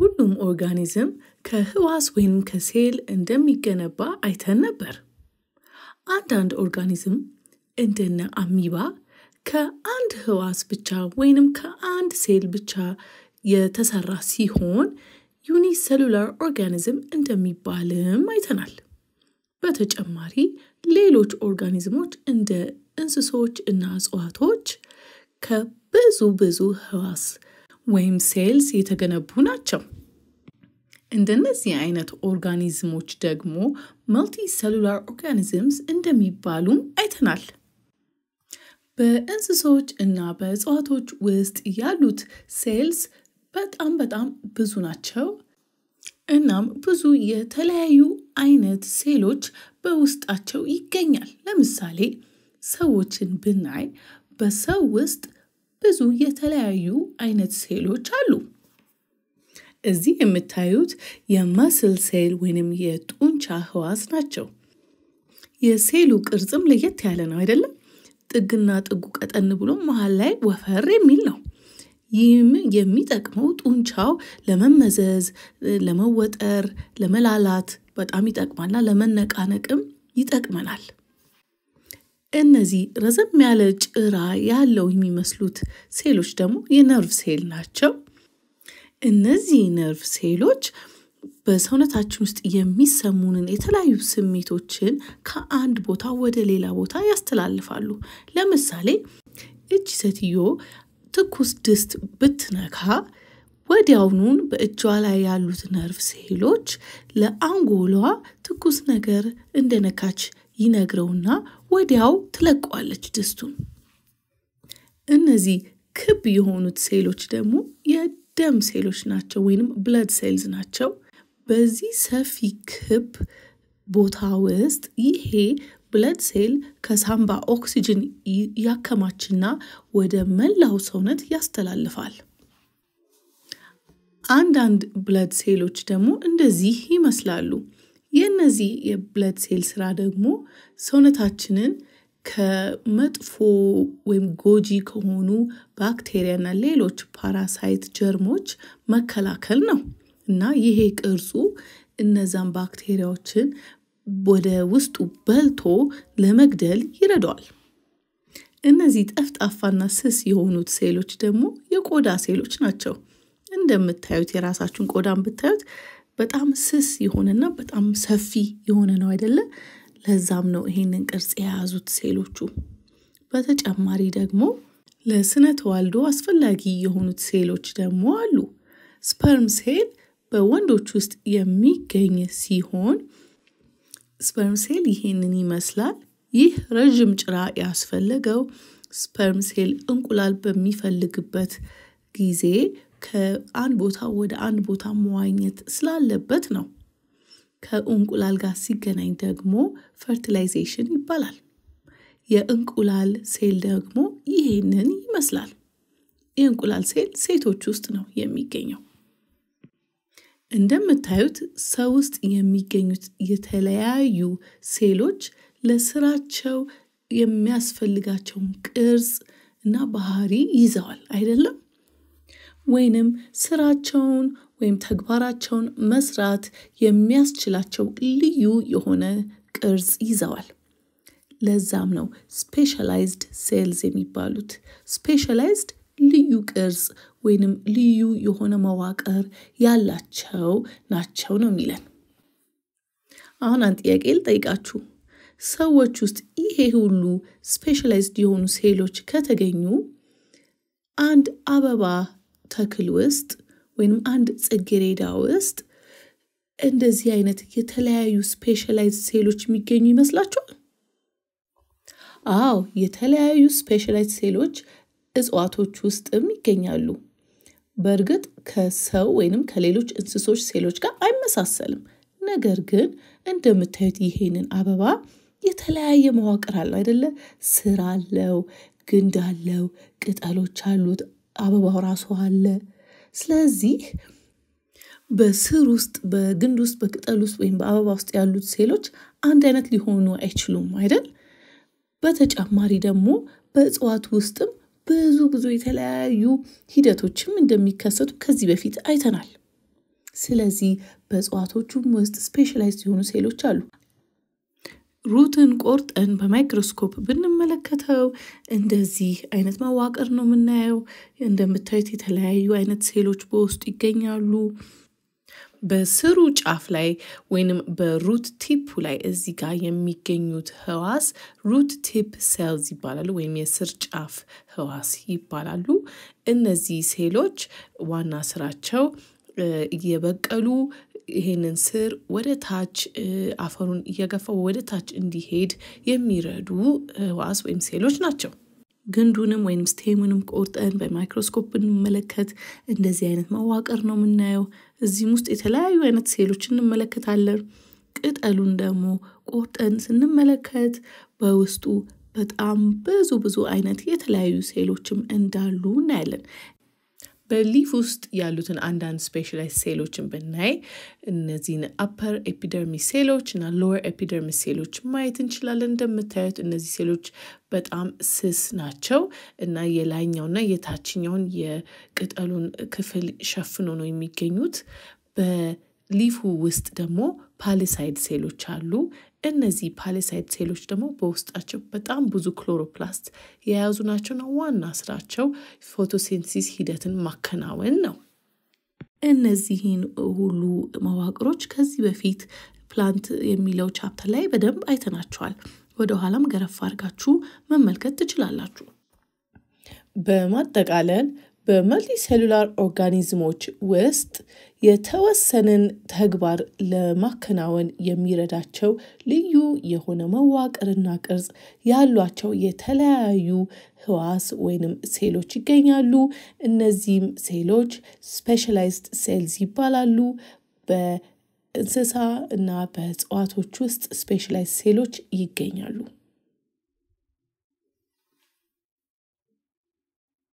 ሁሉም ኦርጋኒዝም ከህዋስ ወይም ከሴል እንደሚገነባ አይተን ነበር። አንዳንድ ኦርጋኒዝም እንደነ አሚባ ከአንድ ህዋስ ብቻ ወይንም ከአንድ ሴል ብቻ የተሰራ ሲሆን ዩኒሰሉላር ኦርጋኒዝም እንደሚባልም አይተናል። በተጨማሪ ሌሎች ኦርጋኒዝሞች እንደ እንስሶች እና እጽዋቶች ከብዙ ብዙ ህዋስ ወይም ሴልስ የተገነቡ ናቸው። እንደነዚህ አይነት ኦርጋኒዝሞች ደግሞ መልቲ ሰሉላር ኦርጋኒዝምስ እንደሚባሉም አይተናል። በእንስሶች እና በእጽዋቶች ውስጥ ያሉት ሴልስ በጣም በጣም ብዙ ናቸው። እናም ብዙ የተለያዩ አይነት ሴሎች በውስጣቸው ይገኛል። ለምሳሌ ሰዎችን ብናይ በሰው ውስጥ ብዙ የተለያዩ አይነት ሴሎች አሉ። እዚህ የምታዩት የመስል ሴል ወይንም የጡንቻ ህዋስ ናቸው። የሴሉ ቅርጽም ለየት ያለ ነው አይደለም? ጥግና ጥጉ ቀጠን ብሎ መሀል ላይ ወፈር የሚል ነው። ይህም የሚጠቅመው ጡንቻው ለመመዘዝ፣ ለመወጠር፣ ለመላላት በጣም ይጠቅማልና ለመነቃነቅም ይጠቅመናል። እነዚህ ረዘም ያለ ጭራ ያለው የሚመስሉት ሴሎች ደግሞ የነርቭ ሴል ናቸው። እነዚህ ነርቭ ሴሎች በሰውነታችን ውስጥ የሚሰሙንን የተለያዩ ስሜቶችን ከአንድ ቦታ ወደ ሌላ ቦታ ያስተላልፋሉ። ለምሳሌ እጅ ሴትዮ ትኩስ ድስት ብትነካ ወዲያውኑን በእጇ ላይ ያሉት ነርቭ ሴሎች ለአንጎሏ ትኩስ ነገር እንደነካች ይነግረውና ወዲያው ትለቀዋለች ድስቱን። እነዚህ ክብ የሆኑት ሴሎች ደግሞ የደም ሴሎች ናቸው ወይንም ብለድ ሴልዝ ናቸው። በዚህ ሰፊ ክብ ቦታ ውስጥ ይሄ ብለድ ሴል ከሳምባ ኦክሲጅን ያከማችና ወደ መላው ሰውነት ያስተላልፋል። አንዳንድ ብለድ ሴሎች ደግሞ እንደዚህ ይመስላሉ። የእነዚህ የብለድ ሴል ስራ ደግሞ ሰውነታችንን ከመጥፎ ወይም ጎጂ ከሆኑ ባክቴሪያና ሌሎች ፓራሳይት ጀርሞች መከላከል ነው እና ይሄ ቅርጹ እነዛን ባክቴሪያዎችን ወደ ውስጡ በልቶ ለመግደል ይረዳዋል። እነዚህ ጠፍጣፋና ስስ የሆኑት ሴሎች ደግሞ የቆዳ ሴሎች ናቸው። እንደምታዩት የራሳችሁን ቆዳን ብታዩት በጣም ስስ የሆነና በጣም ሰፊ የሆነ ነው አይደለ? ለዛም ነው ይሄንን ቅርጽ የያዙት ሴሎቹ። በተጨማሪ ደግሞ ለስነ ተዋልዶ አስፈላጊ የሆኑት ሴሎች ደግሞ አሉ። ስፐርም ሴል በወንዶች ውስጥ የሚገኝ ሲሆን ስፐርም ሴል ይሄንን ይመስላል። ይህ ረዥም ጭራ ያስፈለገው ስፐርም ሴል እንቁላል በሚፈልግበት ጊዜ ከአንድ ቦታ ወደ አንድ ቦታ መዋኘት ስላለበት ነው። ከእንቁላል ጋር ሲገናኝ ደግሞ ፈርቲላይዜሽን ይባላል። የእንቁላል ሴል ደግሞ ይህንን ይመስላል። የእንቁላል ሴል ሴቶች ውስጥ ነው የሚገኘው። እንደምታዩት ሰው ውስጥ የሚገኙት የተለያዩ ሴሎች ለስራቸው የሚያስፈልጋቸውን ቅርጽ እና ባህሪ ይዘዋል አይደለም? ወይንም ስራቸውን ወይም ተግባራቸውን መስራት የሚያስችላቸው ልዩ የሆነ ቅርጽ ይዘዋል። ለዛም ነው ስፔሻላይዝድ ሴልስ የሚባሉት። ስፔሻላይዝድ ልዩ ቅርጽ ወይንም ልዩ የሆነ መዋቅር ያላቸው ናቸው ነው የሚለን። አሁን አንድ ጥያቄ ልጠይቃችሁ። ሰዎች ውስጥ ይሄ ሁሉ ስፔሻላይዝድ የሆኑ ሴሎች ከተገኙ አንድ አበባ ተክል ውስጥ ወይም አንድ ጽጌሬዳ ውስጥ እንደዚህ አይነት የተለያዩ ስፔሻላይዝ ሴሎች የሚገኙ ይመስላችኋል? አዎ የተለያዩ ስፔሻላይዝ ሴሎች እጽዋቶች ውስጥም ይገኛሉ። በእርግጥ ከሰው ወይንም ከሌሎች እንስሶች ሴሎች ጋር አይመሳሰልም። ነገር ግን እንደምታዩት ይሄንን አበባ የተለያየ መዋቅር አለው አይደለ? ስር አለው፣ ግንድ አለው፣ ቅጠሎች አሉት፣ አበባው ራሱ አለ። ስለዚህ በስር ውስጥ በግንድ ውስጥ በቅጠል ውስጥ ወይም በአበባ ውስጥ ያሉት ሴሎች አንድ አይነት ሊሆኑ አይችሉም አይደል? በተጨማሪ ደግሞ በእጽዋት ውስጥም ብዙ ብዙ የተለያዩ ሂደቶችም እንደሚከሰቱ ከዚህ በፊት አይተናል። ስለዚህ በእጽዋቶቹም ውስጥ ስፔሻላይዝ የሆኑ ሴሎች አሉ። ሩትን ቆርጠን በማይክሮስኮፕ ብንመለከተው እንደዚህ አይነት መዋቅር ነው የምናየው። እንደምታዩት የተለያዩ አይነት ሴሎች በውስጡ ይገኛሉ። በስሩ ጫፍ ላይ ወይንም በሩት ቲፑ ላይ እዚህ ጋር የሚገኙት ህዋስ ሩት ቲፕ ሴልዝ ይባላሉ፣ ወይም የስር ጫፍ ህዋስ ይባላሉ። እነዚህ ሴሎች ዋና ስራቸው እየበቀሉ ይሄንን ስር ወደ ታች አፈሩን እየገፋው ወደ ታች እንዲሄድ የሚረዱ ህዋስ ወይም ሴሎች ናቸው። ግንዱንም ወይም ስቴሙንም ቆርጠን በማይክሮስኮፕ ብንመለከት እንደዚህ አይነት መዋቅር ነው የምናየው። እዚህም ውስጥ የተለያዩ አይነት ሴሎች እንመለከታለን። ቅጠሉን ደግሞ ቆርጠን ስንመለከት በውስጡ በጣም ብዙ ብዙ አይነት የተለያዩ ሴሎችም እንዳሉ እናያለን። በሊፍ ውስጥ ያሉትን አንዳንድ ስፔሻላይዝ ሴሎችን ብናይ እነዚህን አፐር ኤፒደርሚ ሴሎች እና ሎወር ኤፒደርሚ ሴሎች ማየት እንችላለን። እንደምታዩት እነዚህ ሴሎች በጣም ስስ ናቸው እና የላይኛውና የታችኛውን የቅጠሉን ክፍል ሸፍኖ ነው የሚገኙት። ሊፉ ውስጥ ደግሞ ፓሊሳይድ ሴሎች አሉ። እነዚህ ፓሊሳይድ ሴሎች ደግሞ በውስጣቸው በጣም ብዙ ክሎሮፕላስት የያዙ ናቸው ነው ዋና ስራቸው ፎቶሲንሲስ ሂደትን ማከናወን ነው። እነዚህን ሁሉ መዋቅሮች ከዚህ በፊት ፕላንት የሚለው ቻፕተር ላይ በደንብ አይተናቸዋል። ወደኋላም ገረፍ አድርጋችሁ መመልከት ትችላላችሁ። በማጠቃለል ሴሉላር ኦርጋኒዝሞች ውስጥ የተወሰነን ተግባር ለማከናወን የሚረዳቸው ልዩ የሆነ መዋቅርና ቅርጽ ያሏቸው የተለያዩ ህዋስ ወይንም ሴሎች ይገኛሉ። እነዚህም ሴሎች ስፔሻላይዝድ ሴልስ ይባላሉ። በእንስሳ እና በእጽዋቶች ውስጥ ስፔሻላይዝድ ሴሎች ይገኛሉ።